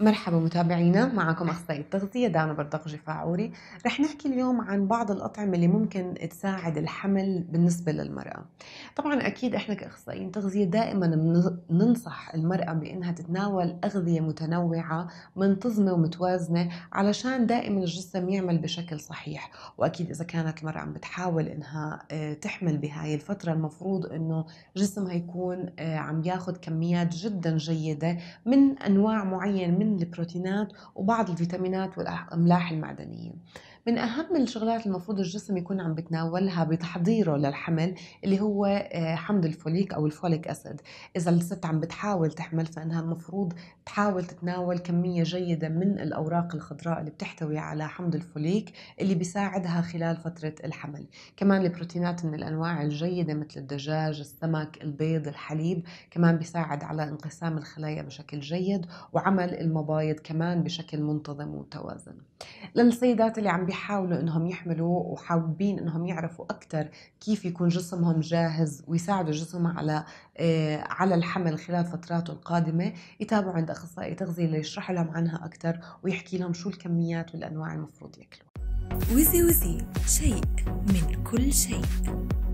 مرحبا متابعينا معكم أخصائية التغذية دانا بردق جفاعوري رح نحكي اليوم عن بعض الأطعمة اللي ممكن تساعد الحمل بالنسبة للمرأة طبعا أكيد إحنا كأخصائيين تغذية دائما ننصح المرأة بأنها تتناول أغذية متنوعة منتظمة ومتوازنة علشان دائما الجسم يعمل بشكل صحيح وأكيد إذا كانت المرأة عم بتحاول إنها آه، تحمل بهاي الفترة المفروض إنه جسمها يكون آه، عم ياخذ كميات جدا جيدة من أنواع معينة من من البروتينات وبعض الفيتامينات والأملاح المعدنية من اهم الشغلات المفروض الجسم يكون عم بتناولها بتحضيره للحمل اللي هو آه، حمض الفوليك او الفوليك اسيد اذا الست عم بتحاول تحمل فانها المفروض تحاول تتناول كميه جيده من الاوراق الخضراء اللي بتحتوي على حمض الفوليك اللي بيساعدها خلال فتره الحمل كمان البروتينات من الانواع الجيده مثل الدجاج السمك البيض الحليب كمان بيساعد على انقسام الخلايا بشكل جيد وعمل المبايض كمان بشكل منتظم ومتوازن للسيدات اللي عم بيحاولوا انهم يحملوا وحابين انهم يعرفوا اكثر كيف يكون جسمهم جاهز ويساعدوا جسمهم على آه، على الحمل خلال فتراته القادمه يتابعوا عند اخصائي تغذيه ليشرح لهم عنها اكثر ويحكي لهم شو الكميات والانواع المفروض ياكلوها وزي وزي شيء من كل شيء